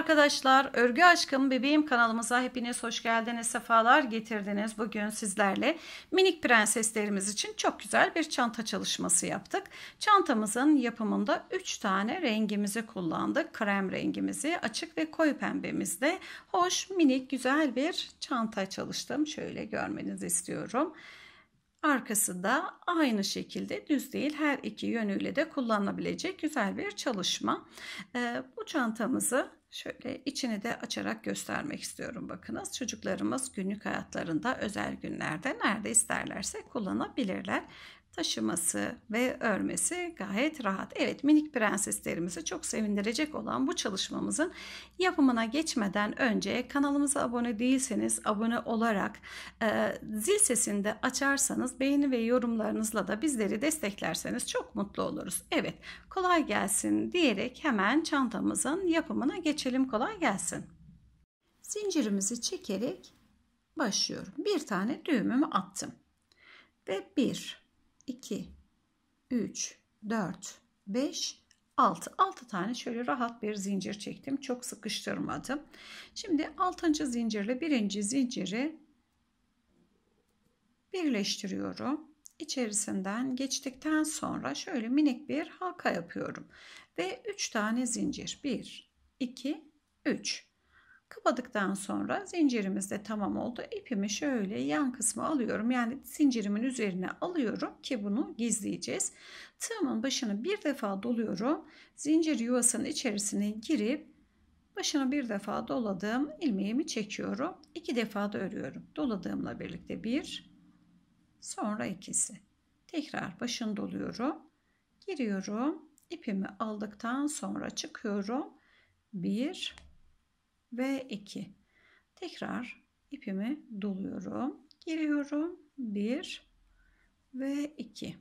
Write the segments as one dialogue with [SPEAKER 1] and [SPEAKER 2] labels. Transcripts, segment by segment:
[SPEAKER 1] arkadaşlar, Örgü Aşkım Bebeğim kanalımıza hepiniz hoş geldiniz, sefalar getirdiniz. Bugün sizlerle minik prenseslerimiz için çok güzel bir çanta çalışması yaptık. Çantamızın yapımında 3 tane rengimizi kullandık. Krem rengimizi, açık ve koyu pembemizde hoş, minik, güzel bir çanta çalıştım. Şöyle görmenizi istiyorum. Arkası da aynı şekilde düz değil her iki yönüyle de kullanılabilecek güzel bir çalışma. Ee, bu çantamızı Şöyle içini de açarak göstermek istiyorum. Bakınız çocuklarımız günlük hayatlarında özel günlerde nerede isterlerse kullanabilirler taşıması ve örmesi gayet rahat. Evet minik prenseslerimizi çok sevindirecek olan bu çalışmamızın yapımına geçmeden önce kanalımıza abone değilseniz abone olarak e, zil sesini de açarsanız beğeni ve yorumlarınızla da bizleri desteklerseniz çok mutlu oluruz. Evet kolay gelsin diyerek hemen çantamızın yapımına geçelim kolay gelsin. Zincirimizi çekerek başlıyorum. Bir tane düğümümü attım. Ve bir 2, 3, 4, 5, 6. 6 tane şöyle rahat bir zincir çektim. Çok sıkıştırmadım. Şimdi 6. zincirle 1. zinciri birleştiriyorum. İçerisinden geçtikten sonra şöyle minik bir halka yapıyorum. Ve 3 tane zincir. 1, 2, 3. Kapadıktan sonra zincirimiz de tamam oldu. İpimi şöyle yan kısmı alıyorum. Yani zincirimin üzerine alıyorum ki bunu gizleyeceğiz. Tığımın başını bir defa doluyorum. Zincir yuvasının içerisine girip başını bir defa doladım. ilmeğimi çekiyorum. İki defa da örüyorum. Doladığımla birlikte bir sonra ikisi. Tekrar başını doluyorum. Giriyorum. ipimi aldıktan sonra çıkıyorum. bir ve 2. Tekrar ipimi doluyorum. Giriyorum. 1 ve 2.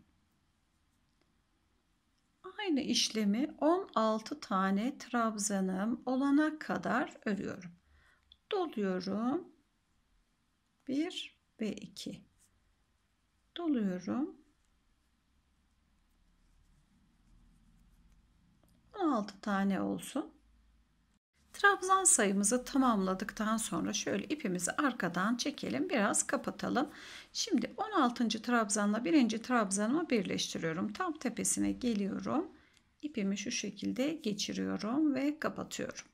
[SPEAKER 1] Aynı işlemi 16 tane trabzanım olana kadar örüyorum. Doluyorum. 1 ve 2. Doluyorum. 16 tane olsun. Trabzan sayımızı tamamladıktan sonra şöyle ipimizi arkadan çekelim biraz kapatalım. Şimdi 16. trabzanla 1. trabzanımı birleştiriyorum. Tam tepesine geliyorum. İpimi şu şekilde geçiriyorum ve kapatıyorum.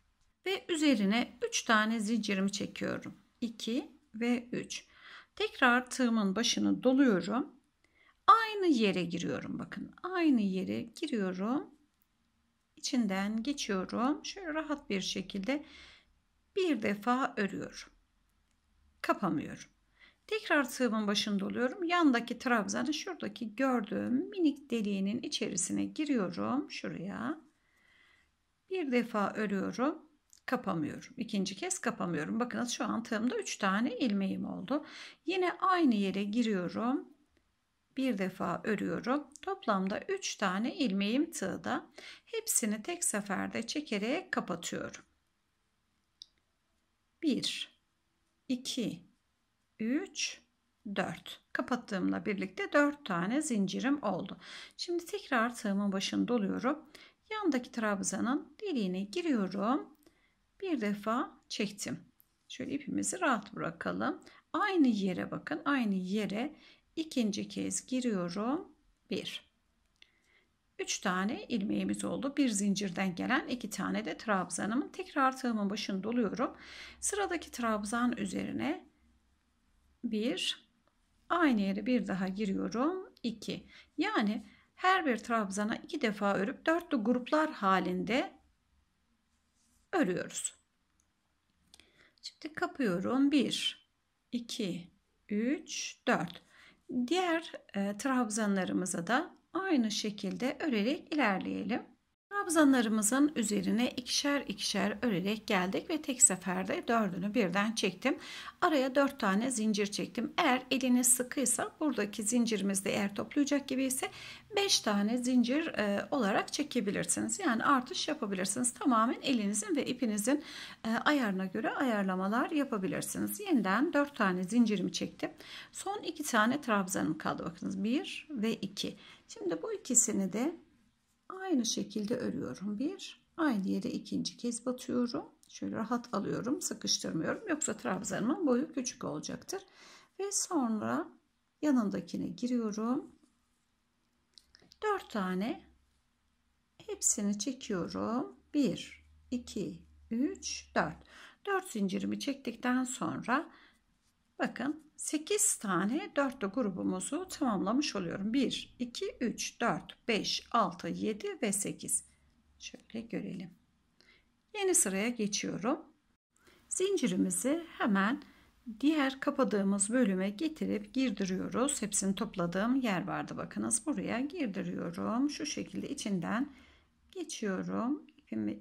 [SPEAKER 1] Ve üzerine 3 tane zincirimi çekiyorum. 2 ve 3. Tekrar tığımın başını doluyorum. Aynı yere giriyorum bakın. Aynı yere giriyorum içinden geçiyorum. Şöyle rahat bir şekilde bir defa örüyorum. Kapamıyorum. Tekrar sığımın başında oluyorum. Yandaki trabzanı şuradaki gördüğüm minik deliğinin içerisine giriyorum. Şuraya. Bir defa örüyorum. Kapamıyorum. İkinci kez kapamıyorum. Bakınız şu an tığımda 3 tane ilmeğim oldu. Yine aynı yere giriyorum bir defa örüyorum. Toplamda 3 tane ilmeğim tığda. Hepsini tek seferde çekerek kapatıyorum. 1 2 3 4 kapattığımla birlikte 4 tane zincirim oldu. Şimdi tekrar tığımın başını doluyorum. Yandaki trabzanın deliğine giriyorum. Bir defa çektim. Şöyle ipimizi rahat bırakalım. Aynı yere bakın. Aynı yere ikinci kez giriyorum. 1. 3 tane ilmeğimiz oldu. Bir zincirden gelen iki tane de trabzanımın. Tekrar tığımın başını doluyorum. Sıradaki trabzan üzerine 1 aynı yere bir daha giriyorum. 2. Yani her bir trabzana iki defa örüp dörtlü gruplar halinde örüyoruz. Şimdi kapıyorum. 1 2 3 4 Diğer e, trabzanlarımıza da aynı şekilde örerek ilerleyelim. Trabzanlarımızın üzerine ikişer ikişer örerek geldik ve tek seferde dördünü birden çektim. Araya dört tane zincir çektim. Eğer eliniz sıkıysa buradaki zincirimizde eğer toplayacak gibi ise beş tane zincir e, olarak çekebilirsiniz. Yani artış yapabilirsiniz. Tamamen elinizin ve ipinizin e, ayarına göre ayarlamalar yapabilirsiniz. Yeniden dört tane zincirimi çektim. Son iki tane trabzanım kaldı. Bakınız bir ve iki. Şimdi bu ikisini de aynı şekilde örüyorum bir aynı yere ikinci kez batıyorum şöyle rahat alıyorum sıkıştırmıyorum yoksa trabzanımın boyu küçük olacaktır ve sonra yanındakine giriyorum 4 tane hepsini çekiyorum 1 2 3 4 4 zincirimi çektikten sonra Bakın 8 tane dörtlü grubumuzu tamamlamış oluyorum. 1, 2, 3, 4, 5, 6, 7 ve 8. Şöyle görelim. Yeni sıraya geçiyorum. Zincirimizi hemen diğer kapadığımız bölüme getirip girdiriyoruz. Hepsini topladığım yer vardı bakınız. Buraya girdiriyorum. Şu şekilde içinden geçiyorum. İpimi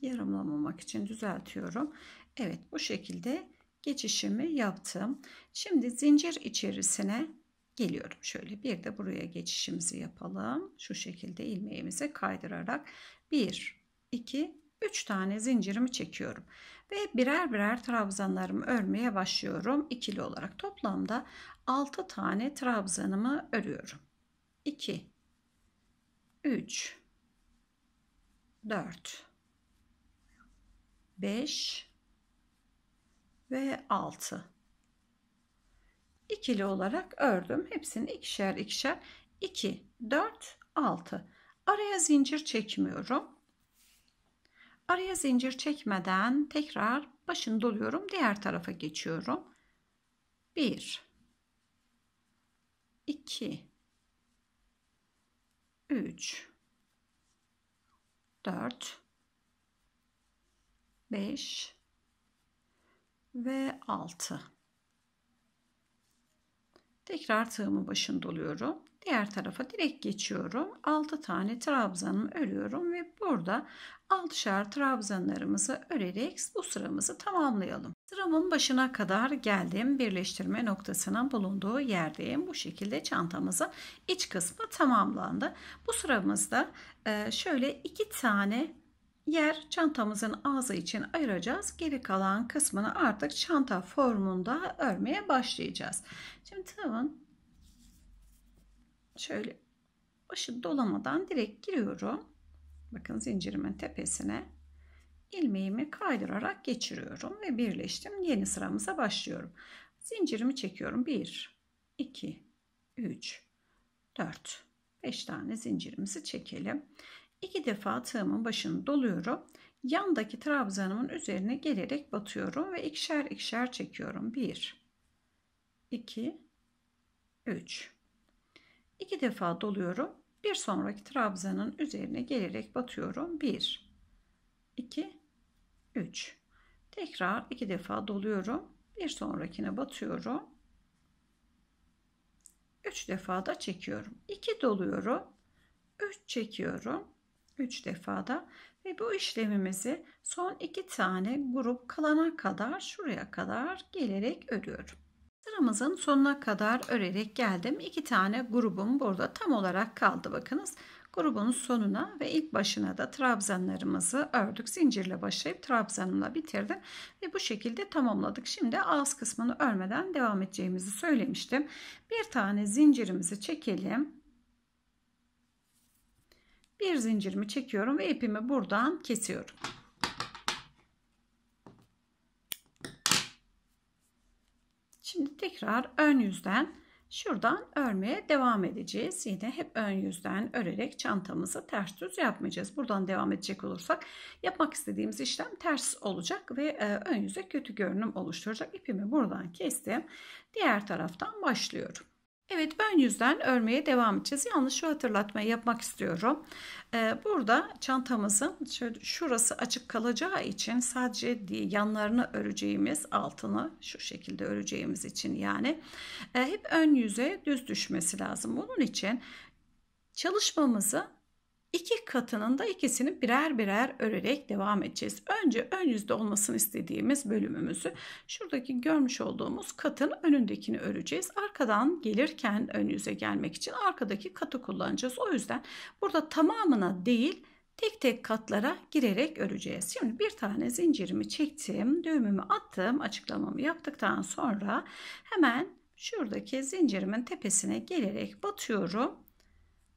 [SPEAKER 1] yarımlamamak için düzeltiyorum. Evet bu şekilde geçişimi yaptım. Şimdi zincir içerisine geliyorum. Şöyle bir de buraya geçişimizi yapalım. Şu şekilde ilmeğimizi kaydırarak 1, 2, 3 tane zincirimi çekiyorum. Ve birer birer trabzanlarımı örmeye başlıyorum. ikili olarak toplamda 6 tane trabzanımı örüyorum. 2, 3, 4, 5, ve 6. ikili olarak ördüm. Hepsini ikişer ikişer 2, 4, 6. Araya zincir çekmiyorum. Araya zincir çekmeden tekrar başını doluyorum. Diğer tarafa geçiyorum. 1 2 3 4 5 ve 6. Tekrar tığımı başını doluyorum. Diğer tarafa direkt geçiyorum. 6 tane trabzanımı örüyorum ve burada 6'şar trabzanlarımızı örerek bu sıramızı tamamlayalım. Sıramın başına kadar geldim. Birleştirme noktasının bulunduğu yerdeyim. Bu şekilde çantamızın iç kısmı tamamlandı. Bu sıramızda e, şöyle iki tane yer çantamızın ağzı için ayıracağız. Geri kalan kısmını artık çanta formunda örmeye başlayacağız. Şimdi tığımın şöyle başı dolamadan direkt giriyorum. Bakın zincirimin tepesine ilmeğimi kaydırarak geçiriyorum ve birleştim. Yeni sıramıza başlıyorum. Zincirimi çekiyorum. 1, 2, 3, 4. 5 tane zincirimizi çekelim. İki defa tığımın başını doluyorum. Yandaki trabzanımın üzerine gelerek batıyorum ve ikişer ikişer çekiyorum. 1 2 3 İki defa doluyorum. Bir sonraki trabzanın üzerine gelerek batıyorum. 1 2 3 Tekrar iki defa doluyorum. Bir sonrakine batıyorum. 3 defa da çekiyorum. 2 doluyorum. 3 çekiyorum. 3 defada ve bu işlemimizi son 2 tane grup kalana kadar şuraya kadar gelerek örüyorum. Sıramızın sonuna kadar örerek geldim. 2 tane grubum burada tam olarak kaldı bakınız. Grubun sonuna ve ilk başına da trabzanlarımızı ördük. Zincirle başlayıp trabzanımla bitirdim. Ve bu şekilde tamamladık. Şimdi ağız kısmını örmeden devam edeceğimizi söylemiştim. Bir tane zincirimizi çekelim. Bir zincirimi çekiyorum ve ipimi buradan kesiyorum. Şimdi tekrar ön yüzden şuradan örmeye devam edeceğiz. Yine hep ön yüzden örerek çantamızı ters düz yapmayacağız. Buradan devam edecek olursak yapmak istediğimiz işlem ters olacak ve e, ön yüze kötü görünüm oluşturacak. İpimi buradan kestim. Diğer taraftan başlıyorum. Evet ön yüzden örmeye devam edeceğiz. Yalnız şu hatırlatmayı yapmak istiyorum. Ee, burada çantamızın şöyle, şurası açık kalacağı için sadece yanlarını öreceğimiz altını şu şekilde öreceğimiz için yani e, hep ön yüze düz düşmesi lazım. Bunun için çalışmamızı iki katının da ikisini birer birer örerek devam edeceğiz. Önce ön yüzde olmasını istediğimiz bölümümüzü şuradaki görmüş olduğumuz katın önündekini öreceğiz. Arkadan gelirken ön yüze gelmek için arkadaki katı kullanacağız. O yüzden burada tamamına değil tek tek katlara girerek öreceğiz. Şimdi bir tane zincirimi çektim, düğümümü attım, açıklamamı yaptıktan sonra hemen şuradaki zincirimin tepesine gelerek batıyorum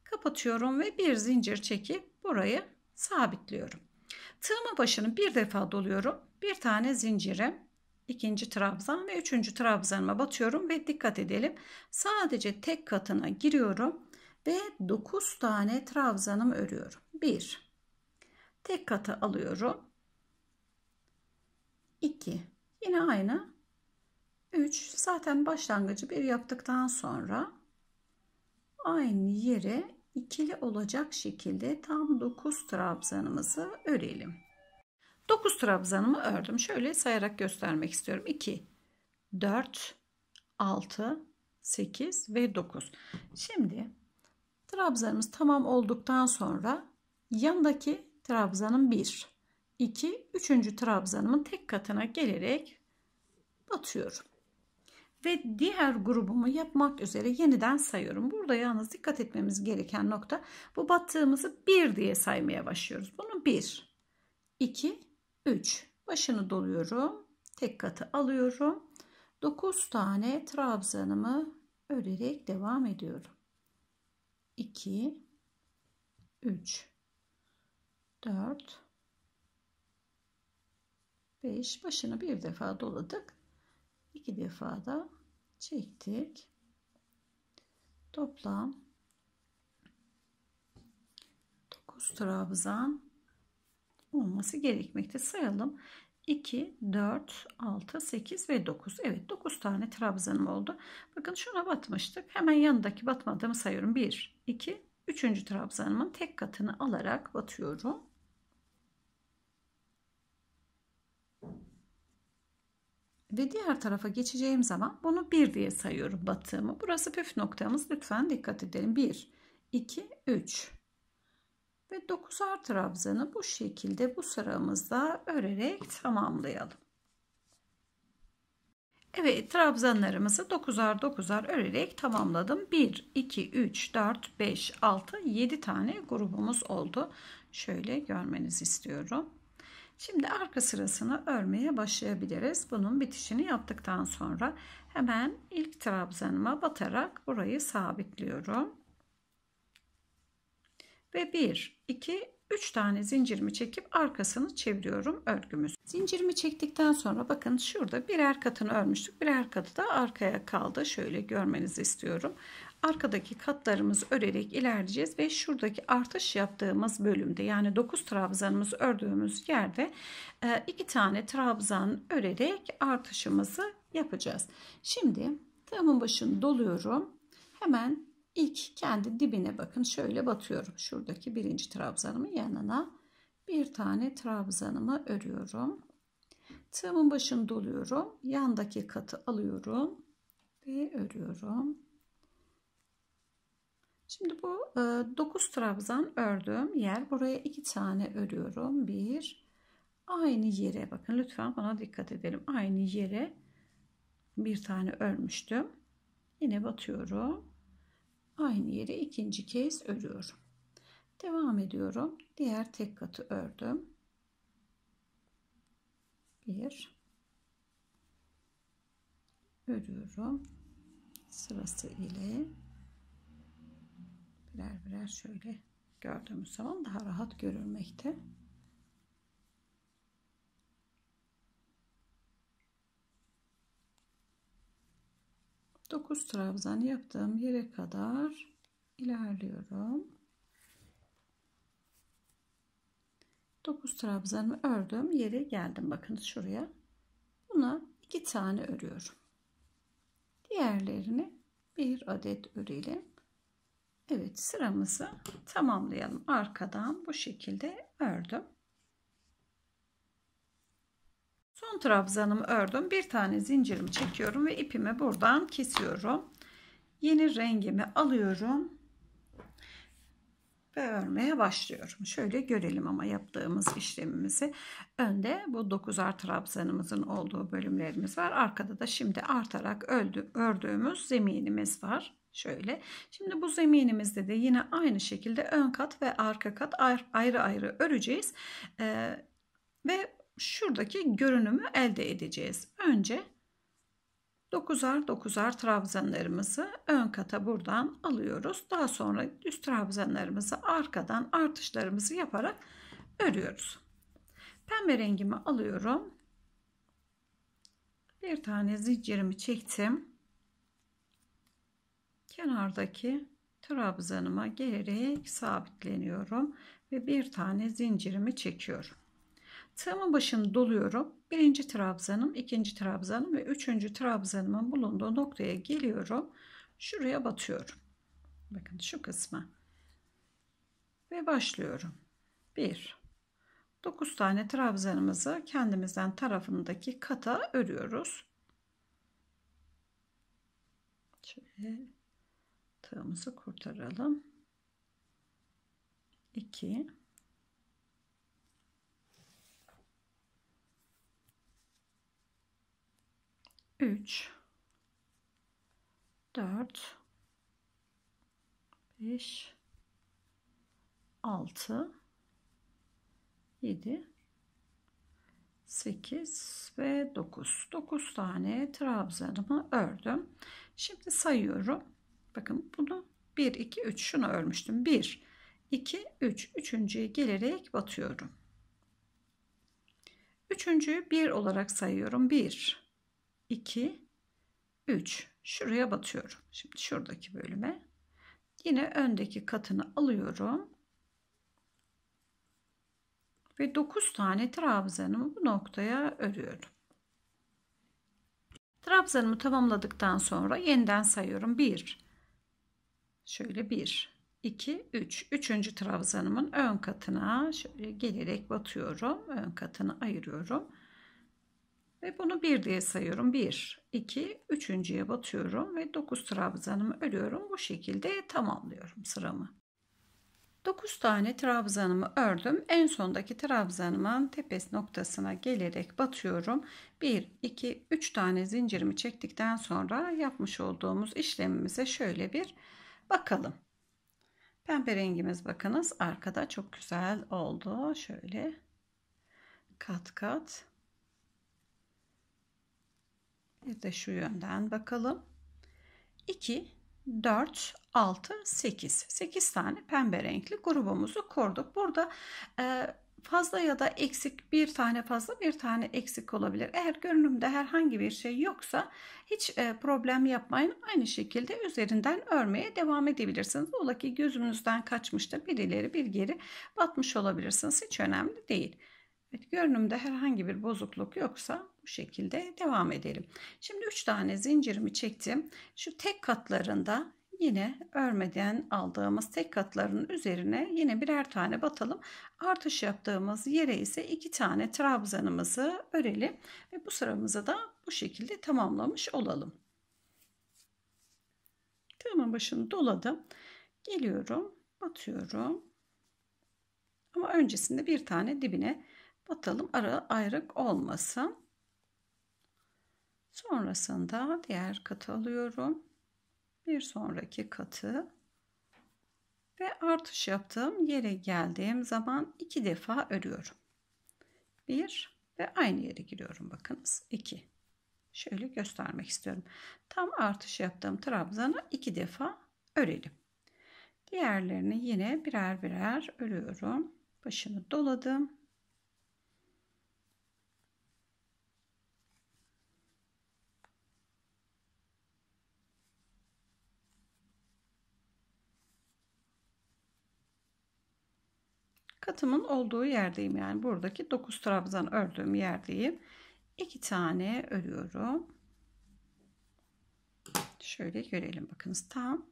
[SPEAKER 1] kapatıyorum ve bir zincir çekip burayı sabitliyorum. Tığımın başını bir defa doluyorum. Bir tane zincirim, ikinci trabzan ve üçüncü trabzanıma batıyorum ve dikkat edelim. Sadece tek katına giriyorum ve 9 tane trabzanım örüyorum. 1 tek kata alıyorum. 2 yine aynı 3 zaten başlangıcı bir yaptıktan sonra aynı yere ikili olacak şekilde tam 9 trabzanımızı örelim. 9 trabzanımı ördüm. Şöyle sayarak göstermek istiyorum. 2, 4, 6, 8 ve 9. Şimdi trabzanımız tamam olduktan sonra yandaki trabzanın 1, 2, 3. trabzanımın tek katına gelerek batıyorum ve diğer grubumu yapmak üzere yeniden sayıyorum. Burada yalnız dikkat etmemiz gereken nokta bu battığımızı 1 diye saymaya başlıyoruz. Bunu 1, 2, 3 başını doluyorum. Tek katı alıyorum. 9 tane trabzanımı örerek devam ediyorum. 2, 3, 4, 5 başını bir defa doladık iki defa da çektik. Toplam 9 trabzan olması gerekmekte. Sayalım. 2, 4, 6, 8 ve 9. Evet 9 tane trabzanım oldu. Bakın şuna batmıştık. Hemen yanındaki batmadığımı sayıyorum. 1, 2, 3. trabzanımın tek katını alarak batıyorum. ve diğer tarafa geçeceğim zaman bunu 1 diye sayıyorum battığımı. Burası püf noktamız. Lütfen dikkat edelim. 1, 2, 3 ve 9'ar trabzanı bu şekilde bu sıramızda örerek tamamlayalım. Evet trabzanlarımızı 9'ar 9'ar örerek tamamladım. 1, 2, 3, 4, 5, 6, 7 tane grubumuz oldu. Şöyle görmenizi istiyorum. Şimdi arka sırasını örmeye başlayabiliriz. Bunun bitişini yaptıktan sonra hemen ilk trabzanıma batarak burayı sabitliyorum. Ve 1, 2, 3 tane zincirimi çekip arkasını çeviriyorum örgümüz. Zincirimi çektikten sonra bakın şurada birer katını örmüştük. Birer katı da arkaya kaldı. Şöyle görmenizi istiyorum arkadaki katlarımızı örerek ilerleyeceğiz ve şuradaki artış yaptığımız bölümde yani 9 trabzanımız ördüğümüz yerde e, iki tane trabzan örerek artışımızı yapacağız. Şimdi tığımın başını doluyorum. Hemen ilk kendi dibine bakın şöyle batıyorum. Şuradaki birinci trabzanımın yanına bir tane trabzanımı örüyorum. Tığımın başını doluyorum. Yandaki katı alıyorum ve örüyorum. Şimdi bu 9 e, trabzan ördüğüm yer. Buraya 2 tane örüyorum. 1 aynı yere bakın lütfen bana dikkat edelim. Aynı yere bir tane örmüştüm. Yine batıyorum. Aynı yere ikinci kez örüyorum. Devam ediyorum. Diğer tek katı ördüm. 1 örüyorum. Sırası ile birer birer şöyle gördüğümüz zaman daha rahat görülmekte. Dokuz trabzan yaptığım yere kadar ilerliyorum. Dokuz trabzanı ördüm yere geldim bakın şuraya buna iki tane örüyorum diğerlerini bir adet örelim. Evet sıramızı tamamlayalım. Arkadan bu şekilde ördüm. Son trabzanımı ördüm. Bir tane zincirimi çekiyorum ve ipimi buradan kesiyorum. Yeni rengimi alıyorum. Ve örmeye başlıyorum. Şöyle görelim ama yaptığımız işlemimizi. Önde bu 9 ar trabzanımızın olduğu bölümlerimiz var. Arkada da şimdi artarak ördüğümüz zeminimiz var. Şöyle. Şimdi bu zeminimizde de yine aynı şekilde ön kat ve arka kat ayrı ayrı öreceğiz. Ee, ve şuradaki görünümü elde edeceğiz. Önce 9'ar 9'ar trabzanlarımızı ön kata buradan alıyoruz. Daha sonra üst trabzanlarımızı arkadan artışlarımızı yaparak örüyoruz. Pembe rengimi alıyorum. Bir tane zincirimi çektim kenardaki trabzanıma gelerek sabitleniyorum ve bir tane zincirimi çekiyorum. Tığımın başını doluyorum. Birinci trabzanım, ikinci trabzanım ve üçüncü trabzanımın bulunduğu noktaya geliyorum. Şuraya batıyorum. Bakın şu kısma. Ve başlıyorum. Bir. Dokuz tane trabzanımızı kendimizden tarafındaki kata örüyoruz. Şöyle tığımızı kurtaralım. 2 3 4 5 6 7 8 ve 9 9 tane trabzanımı ördüm şimdi sayıyorum Bakın bunu 1, 2, 3 şunu örmüştüm. 1, 2, 3. Üçüncüye gelerek batıyorum. Üçüncüyü 1 olarak sayıyorum. 1, 2, 3. Şuraya batıyorum. Şimdi şuradaki bölüme. Yine öndeki katını alıyorum. Ve 9 tane trabzanımı bu noktaya örüyorum. Trabzanımı tamamladıktan sonra yeniden sayıyorum. 1, Şöyle bir, iki, üç. Üçüncü trabzanımın ön katına şöyle gelerek batıyorum. Ön katını ayırıyorum. Ve bunu bir diye sayıyorum. Bir, iki, üçüncüye batıyorum ve dokuz trabzanımı örüyorum. Bu şekilde tamamlıyorum sıramı. 9 tane trabzanımı ördüm. En sondaki trabzanımın tepes noktasına gelerek batıyorum. 1, 2, 3 tane zincirimi çektikten sonra yapmış olduğumuz işlemimize şöyle bir Bakalım. Pembe rengimiz bakınız arkada çok güzel oldu. Şöyle kat kat. Bir de şu yönden bakalım. 2, 4, 6, 8. 8 tane pembe renkli grubumuzu kurduk. Burada e, fazla ya da eksik bir tane fazla bir tane eksik olabilir. Eğer görünümde herhangi bir şey yoksa hiç e, problem yapmayın. Aynı şekilde üzerinden örmeye devam edebilirsiniz. Ola ki gözünüzden kaçmıştır. Bir ileri bir geri batmış olabilirsiniz. Hiç önemli değil. Evet, görünümde herhangi bir bozukluk yoksa bu şekilde devam edelim. Şimdi 3 tane zincirimi çektim. Şu tek katlarında yine örmeden aldığımız tek katların üzerine yine birer tane batalım. Artış yaptığımız yere ise iki tane trabzanımızı örelim ve bu sıramızı da bu şekilde tamamlamış olalım. Tığımın başını doladım. Geliyorum, batıyorum. Ama öncesinde bir tane dibine batalım. Ara ayrık olmasın. Sonrasında diğer katı alıyorum bir sonraki katı ve artış yaptığım yere geldiğim zaman iki defa örüyorum. Bir ve aynı yere giriyorum bakınız. 2. Şöyle göstermek istiyorum. Tam artış yaptığım trabzanı iki defa örelim. Diğerlerini yine birer birer örüyorum. Başını doladım. katımın olduğu yerdeyim. Yani buradaki 9 trabzan ördüğüm yerdeyim. 2 tane örüyorum. Şöyle görelim bakınız tam.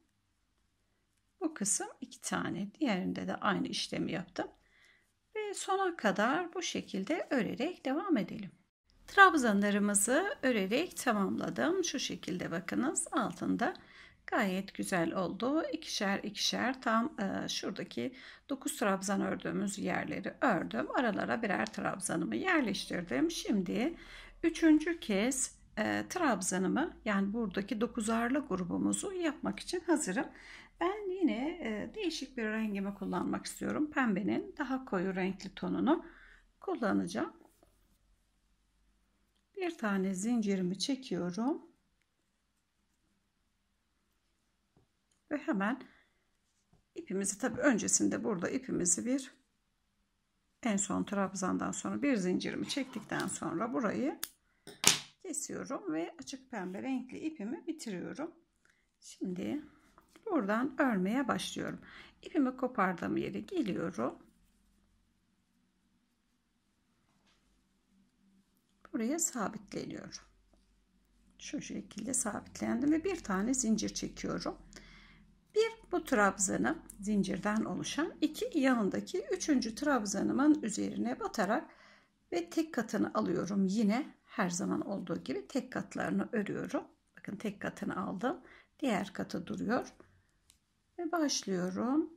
[SPEAKER 1] Bu kısım 2 tane. Diğerinde de aynı işlemi yaptım. Ve sona kadar bu şekilde örerek devam edelim. Trabzanlarımızı örerek tamamladım. Şu şekilde bakınız altında Gayet güzel oldu. İkişer ikişer tam e, şuradaki 9 trabzan ördüğümüz yerleri ördüm. Aralara birer trabzanımı yerleştirdim. Şimdi üçüncü kez e, trabzanımı yani buradaki dokuzarlı grubumuzu yapmak için hazırım. Ben yine e, değişik bir rengimi kullanmak istiyorum. Pembenin daha koyu renkli tonunu kullanacağım. Bir tane zincirimi çekiyorum. Ve hemen ipimizi tabi öncesinde burada ipimizi bir en son trabzandan sonra bir zincirimi çektikten sonra burayı kesiyorum ve açık pembe renkli ipimi bitiriyorum. Şimdi buradan örmeye başlıyorum. İpimi kopardığım yere geliyorum. Buraya sabitleniyorum. Şu şekilde sabitlendim ve bir tane zincir çekiyorum bu trabzanım zincirden oluşan iki yanındaki üçüncü trabzanımın üzerine batarak ve tek katını alıyorum yine her zaman olduğu gibi tek katlarını örüyorum bakın tek katını aldım diğer katı duruyor ve başlıyorum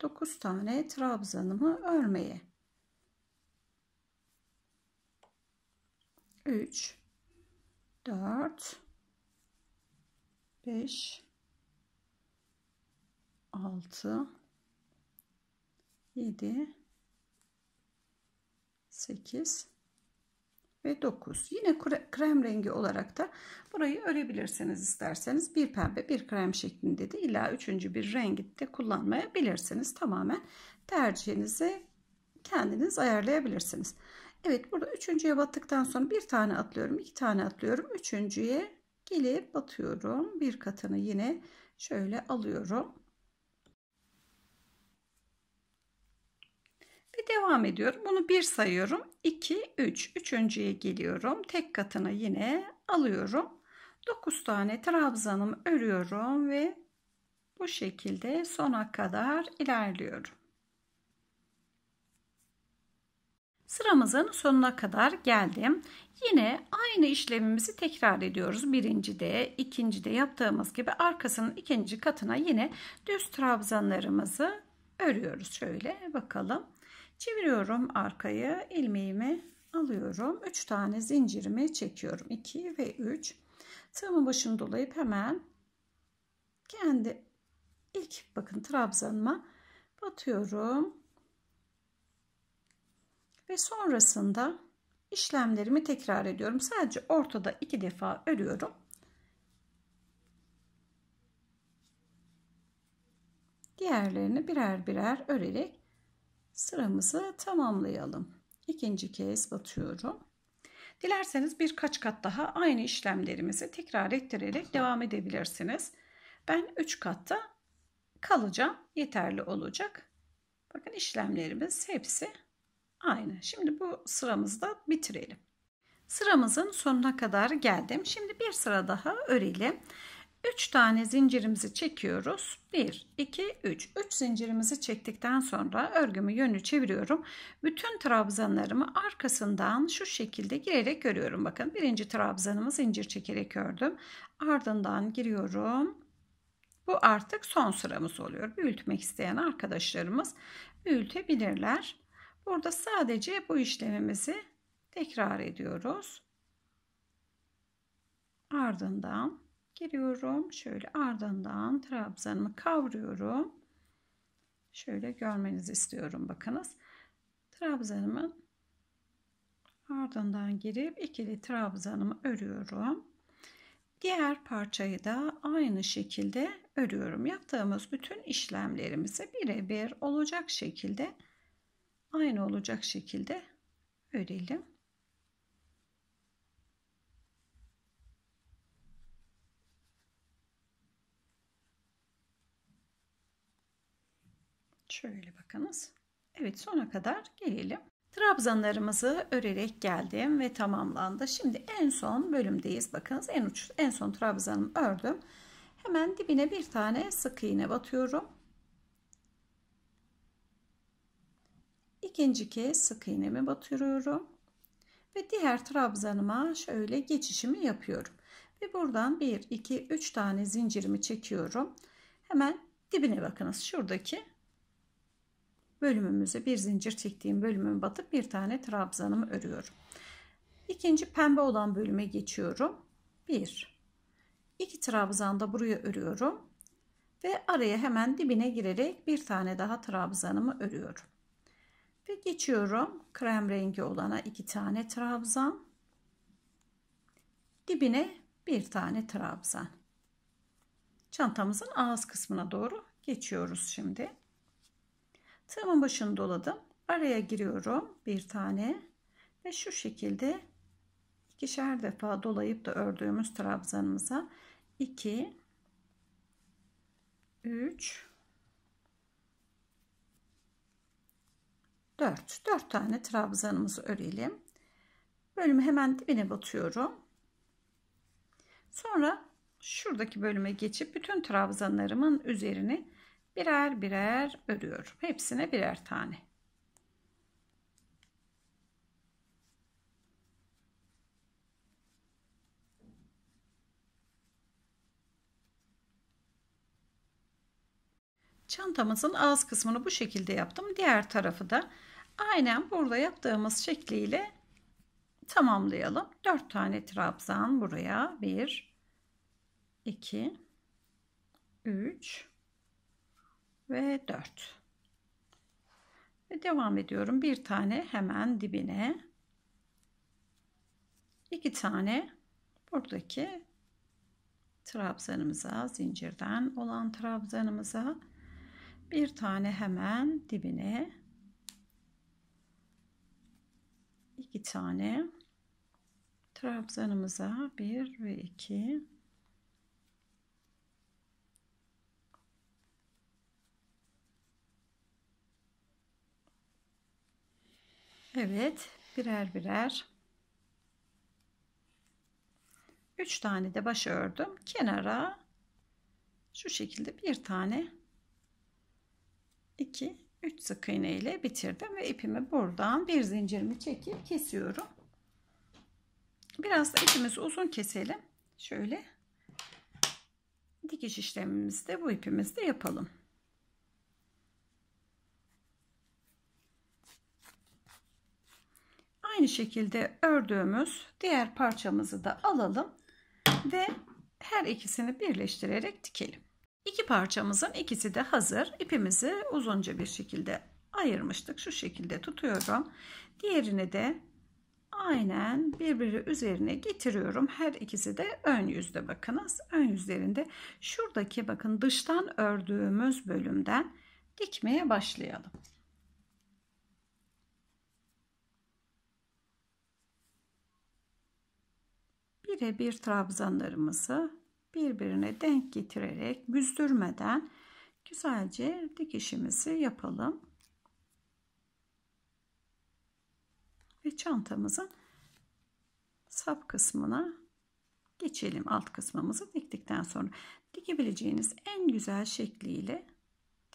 [SPEAKER 1] 9 tane trabzanımı örmeye 3 4 5 6 7 8 ve 9 yine krem rengi olarak da burayı örebilirsiniz isterseniz bir pembe bir krem şeklinde de illa üçüncü bir rengi de kullanmayabilirsiniz tamamen tercihinizi kendiniz ayarlayabilirsiniz Evet burada üçüncüye battıktan sonra bir tane atlıyorum iki tane atlıyorum üçüncüye gelip batıyorum bir katını yine şöyle alıyorum devam ediyorum. Bunu 1 sayıyorum. 2, 3. Üçüncüye geliyorum. Tek katını yine alıyorum. 9 tane trabzanımı örüyorum ve bu şekilde sona kadar ilerliyorum. Sıramızın sonuna kadar geldim. Yine aynı işlemimizi tekrar ediyoruz. Birinci de, ikinci de yaptığımız gibi arkasının ikinci katına yine düz trabzanlarımızı örüyoruz. Şöyle bakalım. Çeviriyorum arkayı. ilmeğimi alıyorum. 3 tane zincirimi çekiyorum. 2 ve 3. Tığımın başını dolayıp hemen kendi ilk bakın trabzanıma batıyorum. Ve sonrasında işlemlerimi tekrar ediyorum. Sadece ortada iki defa örüyorum. Diğerlerini birer birer örerek sıramızı tamamlayalım. İkinci kez batıyorum. Dilerseniz birkaç kat daha aynı işlemlerimizi tekrar ettirerek devam edebilirsiniz. Ben 3 katta kalacağım. Yeterli olacak. Bakın işlemlerimiz hepsi aynı. Şimdi bu sıramızı da bitirelim. Sıramızın sonuna kadar geldim. Şimdi bir sıra daha örelim. 3 tane zincirimizi çekiyoruz. 1, 2, 3. 3 zincirimizi çektikten sonra örgümü yönü çeviriyorum. Bütün trabzanlarımı arkasından şu şekilde girerek örüyorum. Bakın birinci trabzanımı zincir çekerek ördüm. Ardından giriyorum. Bu artık son sıramız oluyor. Büyütmek isteyen arkadaşlarımız büyütebilirler. Burada sadece bu işlemimizi tekrar ediyoruz. Ardından giriyorum. Şöyle ardından trabzanımı kavruyorum. Şöyle görmenizi istiyorum bakınız. Trabzanımın ardından girip ikili trabzanımı örüyorum. Diğer parçayı da aynı şekilde örüyorum. Yaptığımız bütün işlemlerimizi birebir olacak şekilde aynı olacak şekilde örelim. Şöyle bakınız. Evet sona kadar gelelim. Trabzanlarımızı örerek geldim ve tamamlandı. Şimdi en son bölümdeyiz. Bakınız en uç en son trabzanımı ördüm. Hemen dibine bir tane sık iğne batıyorum. İkinci kez sık iğnemi batırıyorum. Ve diğer trabzanıma şöyle geçişimi yapıyorum. Ve buradan 1 2 3 tane zincirimi çekiyorum. Hemen dibine bakınız. Şuradaki bölümümüzü bir zincir çektiğim bölümümü batıp bir tane trabzanımı örüyorum. İkinci pembe olan bölüme geçiyorum. 1 2 trabzanda buraya örüyorum ve araya hemen dibine girerek bir tane daha trabzanımı örüyorum. Ve geçiyorum krem rengi olana iki tane trabzan. Dibine bir tane trabzan. Çantamızın ağız kısmına doğru geçiyoruz şimdi. Tığımın başını doladım. Araya giriyorum bir tane ve şu şekilde ikişer defa dolayıp da ördüğümüz trabzanımıza 2 3 4 4 tane trabzanımızı örelim. Bölümü hemen dibine batıyorum. Sonra şuradaki bölüme geçip bütün trabzanlarımın üzerine birer birer örüyorum. Hepsine birer tane. Çantamızın ağız kısmını bu şekilde yaptım. Diğer tarafı da aynen burada yaptığımız şekliyle tamamlayalım. 4 tane trabzan buraya. 1 2 3 ve 4 ve devam ediyorum bir tane hemen dibine iki tane buradaki trabzanımıza zincirden olan trabzanımıza bir tane hemen dibine iki tane trabzanımıza bir ve iki Evet birer birer 3 tane de baş ördüm. Kenara şu şekilde bir tane 2 3 sık iğne ile bitirdim ve ipimi buradan bir zincirimi çekip kesiyorum. Biraz da ipimizi uzun keselim. Şöyle dikiş işlemimizde bu ipimizde yapalım. Aynı şekilde ördüğümüz diğer parçamızı da alalım ve her ikisini birleştirerek dikelim. İki parçamızın ikisi de hazır. İpimizi uzunca bir şekilde ayırmıştık. Şu şekilde tutuyorum. Diğerini de aynen birbiri üzerine getiriyorum. Her ikisi de ön yüzde bakınız. Ön yüzlerinde şuradaki bakın dıştan ördüğümüz bölümden dikmeye başlayalım. birebir trabzanlarımızı birbirine denk getirerek büzdürmeden güzelce dikişimizi yapalım. Ve çantamızın sap kısmına geçelim. Alt kısmımızı diktikten sonra dikebileceğiniz en güzel şekliyle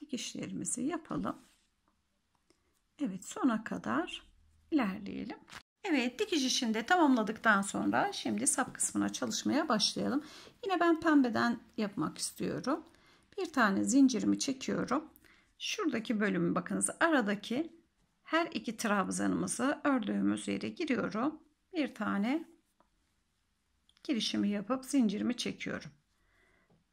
[SPEAKER 1] dikişlerimizi yapalım. Evet sona kadar ilerleyelim. Evet dikiş işini de tamamladıktan sonra şimdi sap kısmına çalışmaya başlayalım. Yine ben pembeden yapmak istiyorum. Bir tane zincirimi çekiyorum. Şuradaki bölümü bakınız aradaki her iki trabzanımızı ördüğümüz yere giriyorum. Bir tane girişimi yapıp zincirimi çekiyorum.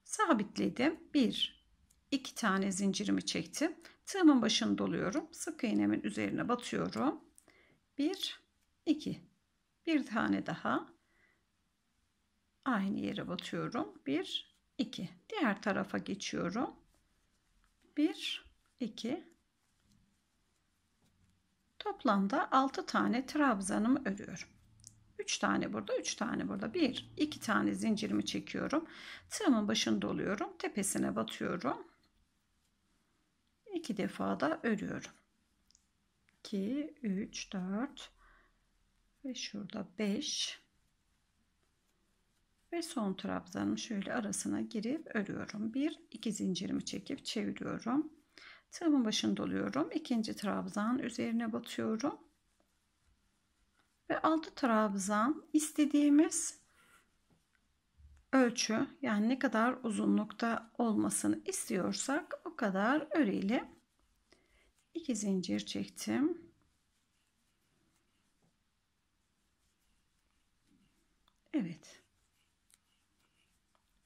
[SPEAKER 1] Sabitledim. Bir, iki tane zincirimi çektim. Tığımın başını doluyorum. Sık iğnemin üzerine batıyorum. Bir, 2 bir tane daha aynı yere batıyorum 1 2 diğer tarafa geçiyorum 1 2 toplamda 6 tane trabzanımı örüyorum 3 tane burada 3 tane burada 1 2 tane zincirimi çekiyorum tığımın başında oluyorum tepesine batıyorum 2 defa da örüyorum 2 3 4 ve şurada 5 ve son trabzanın şöyle arasına girip örüyorum. Bir, iki zincirimi çekip çeviriyorum. Tığımın başını doluyorum. ikinci trabzan üzerine batıyorum. Ve altı trabzan istediğimiz ölçü yani ne kadar uzunlukta olmasını istiyorsak o kadar örelim. iki zincir çektim. Evet.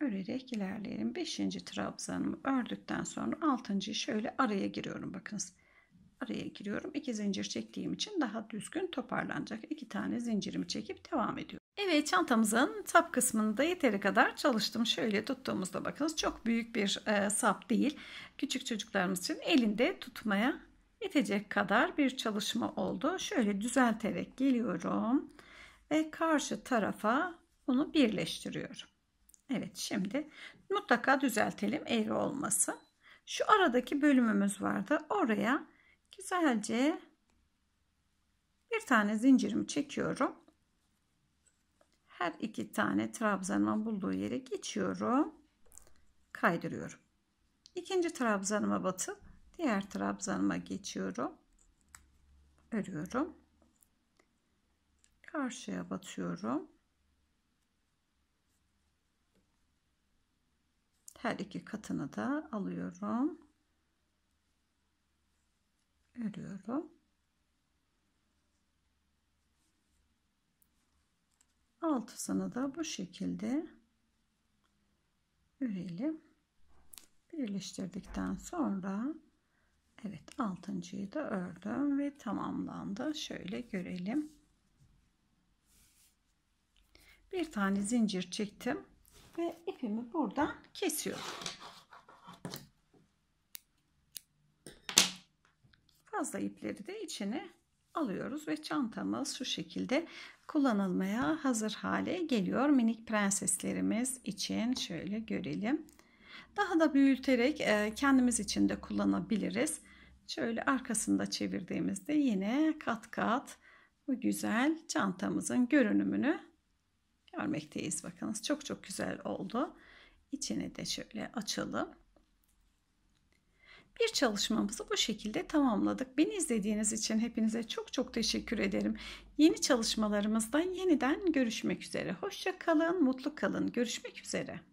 [SPEAKER 1] Örerek ilerleyelim. Beşinci trabzanımı ördükten sonra altıncıyı şöyle araya giriyorum. Bakınız. Araya giriyorum. İki zincir çektiğim için daha düzgün toparlanacak. İki tane zincirimi çekip devam ediyorum. Evet çantamızın sap kısmında yeteri kadar çalıştım. Şöyle tuttuğumuzda bakınız çok büyük bir e, sap değil. Küçük çocuklarımız için elinde tutmaya yetecek kadar bir çalışma oldu. Şöyle düzelterek geliyorum ve karşı tarafa bunu birleştiriyorum. Evet şimdi mutlaka düzeltelim eğri olması. Şu aradaki bölümümüz vardı. Oraya güzelce bir tane zincirimi çekiyorum. Her iki tane trabzanımın bulduğu yere geçiyorum. Kaydırıyorum. İkinci trabzanıma batıp diğer trabzanıma geçiyorum. Örüyorum. Karşıya batıyorum. her iki katını da alıyorum örüyorum altısını da bu şekilde örelim birleştirdikten sonra evet altıncıyı da ördüm ve tamamlandı şöyle görelim bir tane zincir çektim ve ipimi buradan kesiyorum. Fazla ipleri de içine alıyoruz ve çantamız şu şekilde kullanılmaya hazır hale geliyor. Minik prenseslerimiz için şöyle görelim. Daha da büyüterek e, kendimiz için de kullanabiliriz. Şöyle arkasında çevirdiğimizde yine kat kat bu güzel çantamızın görünümünü örmekteyiz. Bakınız çok çok güzel oldu. İçini de şöyle açalım. Bir çalışmamızı bu şekilde tamamladık. Beni izlediğiniz için hepinize çok çok teşekkür ederim. Yeni çalışmalarımızdan yeniden görüşmek üzere. Hoşça kalın, mutlu kalın. Görüşmek üzere.